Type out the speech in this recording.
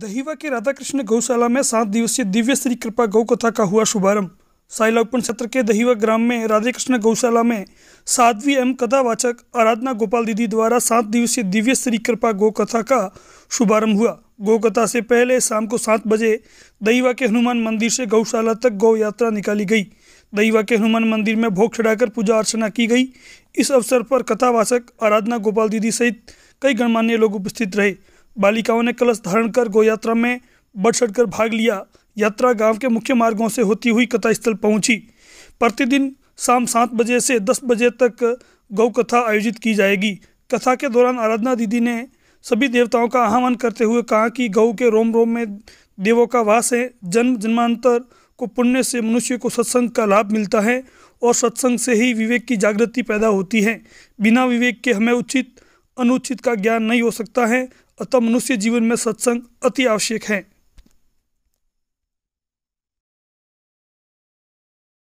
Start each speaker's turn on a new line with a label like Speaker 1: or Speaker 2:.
Speaker 1: दहीवा के राधाकृष्ण गौशाला में सात दिवसीय दिव्य श्री कृपा गौ कथा का हुआ शुभारंभ साइलाउपन क्षेत्र के दहीवा ग्राम में राधे कृष्ण गौशाला में साध्वी एम कथावाचक आराधना गोपाल दीदी द्वारा सात दिवसीय दिव्य श्री कृपा गौ कथा का शुभारंभ हुआ गौ कथा से पहले शाम को सात बजे दहीवा के हनुमान मंदिर से गौशाला तक गौ यात्रा निकाली गई दहीवा के हनुमान मंदिर में भोग चढ़ाकर पूजा अर्चना की गई इस अवसर पर कथावाचक आराधना गोपाल दीदी सहित कई गणमान्य लोग उपस्थित रहे बालिकाओं ने कलश धारण कर गोयात्रा में बढ़ चढ़ कर भाग लिया यात्रा गांव के मुख्य मार्गों से होती हुई कथा स्थल पहुंची प्रतिदिन शाम सात बजे से दस बजे तक गौ कथा आयोजित की जाएगी कथा के दौरान आराधना दीदी ने सभी देवताओं का आह्वान करते हुए कहा कि गऊ के रोम रोम में देवों का वास है जन्म जन्मांतर को पुण्य से मनुष्य को सत्संग का लाभ मिलता है और सत्संग से ही विवेक की जागृति पैदा होती है बिना विवेक के हमें उचित अनुचित का ज्ञान नहीं हो सकता है अतः मनुष्य जीवन में सत्संग अति आवश्यक है